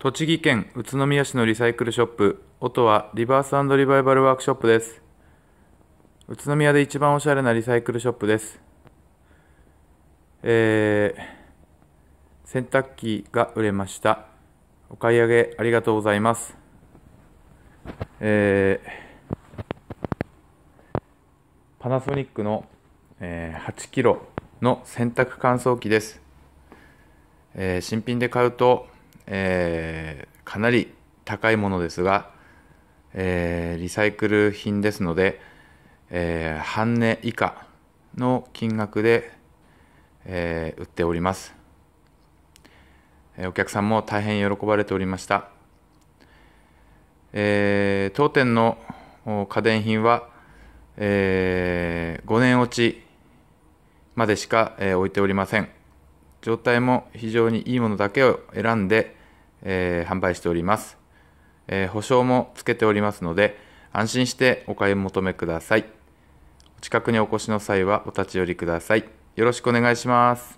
栃木県宇都宮市のリサイクルショップ、音はリバースリバイバルワークショップです。宇都宮で一番おしゃれなリサイクルショップです。えー、洗濯機が売れました。お買い上げありがとうございます。えー、パナソニックの、えー、8キロの洗濯乾燥機です。えー、新品で買うとえー、かなり高いものですが、えー、リサイクル品ですので、えー、半値以下の金額で、えー、売っております、えー、お客さんも大変喜ばれておりました、えー、当店の家電品は、えー、5年落ちまでしか、えー、置いておりません状態も非常にいいものだけを選んで、えー、販売しております、えー、保証もつけておりますので安心してお買い求めくださいお近くにお越しの際はお立ち寄りくださいよろしくお願いします